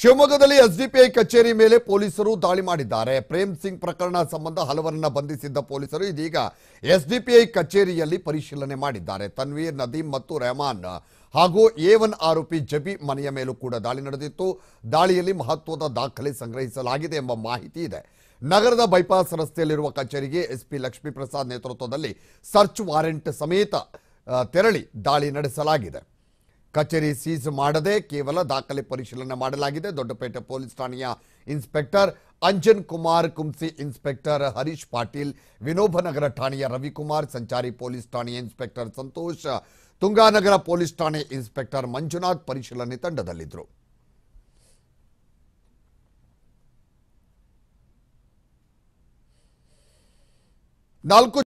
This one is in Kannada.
ಶಿವಮೊಗ್ಗದಲ್ಲಿ ಎಸ್ಡಿಪಿಐ ಕಚೇರಿ ಮೇಲೆ ಪೊಲೀಸರು ದಾಳಿ ಮಾಡಿದ್ದಾರೆ ಪ್ರೇಮ್ ಸಿಂಗ್ ಪ್ರಕರಣ ಸಂಬಂಧ ಹಲವರನ್ನ ಬಂಧಿಸಿದ್ದ ಪೊಲೀಸರು ಇದೀಗ ಎಸ್ಡಿಪಿಐ ಕಚೇರಿಯಲ್ಲಿ ಪರಿಶೀಲನೆ ಮಾಡಿದ್ದಾರೆ ತನ್ವೀರ್ ನದೀಮ್ ಮತ್ತು ರೆಹಮಾನ್ ಹಾಗೂ ಎ ಒನ್ ಆರೋಪಿ ಜಬಿ ಮನೆಯ ಮೇಲೂ ಕೂಡ ದಾಳಿ ನಡೆದಿತ್ತು ದಾಳಿಯಲ್ಲಿ ಮಹತ್ವದ ದಾಖಲೆ ಸಂಗ್ರಹಿಸಲಾಗಿದೆ ಎಂಬ ಮಾಹಿತಿ ಇದೆ ನಗರದ ಬೈಪಾಸ್ ರಸ್ತೆಯಲ್ಲಿರುವ ಕಚೇರಿಗೆ ಎಸ್ಪಿ ಲಕ್ಷ್ಮೀಪ್ರಸಾದ್ ನೇತೃತ್ವದಲ್ಲಿ ಸರ್ಚ್ ವಾರೆಂಟ್ ಸಮೇತ ತೆರಳಿ ದಾಳಿ ನಡೆಸಲಾಗಿದೆ ಕಚೇರಿ ಸೀಸ್ ಮಾಡದೆ ಕೇವಲ ದಾಖಲೆ ಪರಿಶೀಲನೆ ಮಾಡಲಾಗಿದೆ ದೊಡ್ಡಪೇಟೆ ಪೊಲೀಸ್ ಠಾಣೆಯ ಇನ್ಸ್ಪೆಕ್ಟರ್ ಅಂಜನ್ ಕುಮಾರ್ ಕುಂಸಿ ಇನ್ಸ್ಪೆಕ್ಟರ್ ಹರೀಶ್ ಪಾಟೀಲ್ ವಿನೋಬನಗರ ಠಾಣೆಯ ರವಿಕುಮಾರ್ ಸಂಚಾರಿ ಪೊಲೀಸ್ ಠಾಣೆಯ ಇನ್ಸ್ಪೆಕ್ಟರ್ ಸಂತೋಷ್ ತುಂಗಾನಗರ ಪೊಲೀಸ್ ಠಾಣೆ ಇನ್ಸ್ಪೆಕ್ಟರ್ ಮಂಜುನಾಥ್ ಪರಿಶೀಲನೆ ತಂಡದಲ್ಲಿದ್ದರು ನಾಲ್ಕು